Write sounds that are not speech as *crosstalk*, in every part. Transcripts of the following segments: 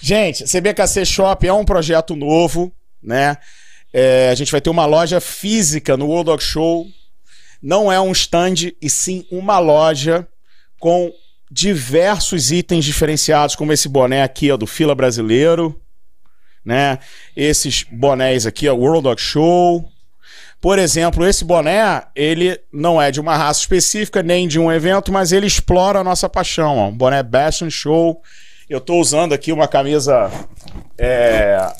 Gente, CBKC Shop é um projeto novo, né? É, a gente vai ter uma loja física no World Dog Show. Não é um stand, e sim uma loja com diversos itens diferenciados, como esse boné aqui, ó, do Fila Brasileiro, né? Esses bonés aqui, ó, World Dog Show. Por exemplo, esse boné, ele não é de uma raça específica, nem de um evento, mas ele explora a nossa paixão, ó. Um boné Bastion Show eu estou usando aqui uma camisa é,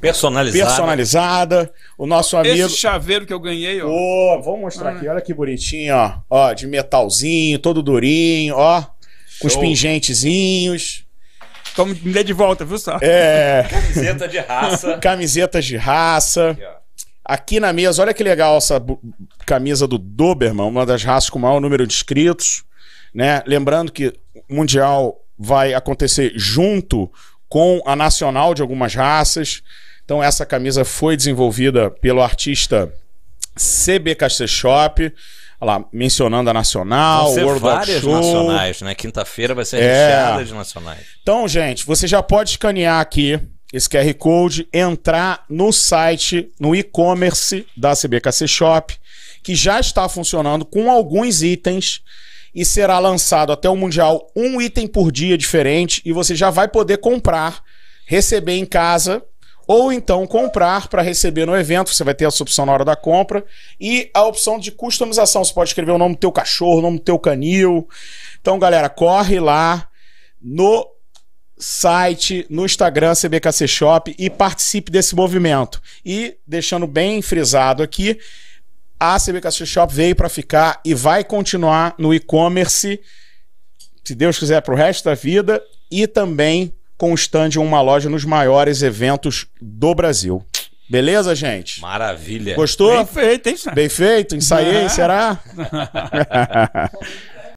personalizada. personalizada. O nosso amigo. Esse chaveiro que eu ganhei, ó. vou mostrar ah. aqui, olha que bonitinho, ó. ó. De metalzinho, todo durinho, ó. Show. Com os pingentezinhos. Toma, me dê de volta, viu, só? É. Camiseta de raça. *laughs* Camisetas de raça. Aqui, aqui, na mesa, olha que legal essa camisa do Doberman, uma das raças com o maior número de inscritos. Né? Lembrando que Mundial vai acontecer junto com a nacional de algumas raças. Então, essa camisa foi desenvolvida pelo artista CB Caster Shop. Olha lá, mencionando a nacional, Vão ser World várias Show. nacionais, né? Quinta-feira vai ser é. recheada de nacionais. Então, gente, você já pode escanear aqui esse QR Code, entrar no site, no e-commerce da CBKC Shop, que já está funcionando com alguns itens e será lançado até o Mundial um item por dia diferente e você já vai poder comprar, receber em casa ou então comprar para receber no evento. Você vai ter essa opção na hora da compra e a opção de customização. Você pode escrever o nome do teu cachorro, o nome do teu canil. Então, galera, corre lá no site, no Instagram CBKC Shop e participe desse movimento. E deixando bem frisado aqui, a CBKC Shop veio para ficar e vai continuar no e-commerce, se Deus quiser, para o resto da vida e também com o stand em uma loja nos maiores eventos do Brasil. Beleza, gente? Maravilha. Gostou? Bem feito, hein, Bem feito, ensaiei, é. será? *laughs*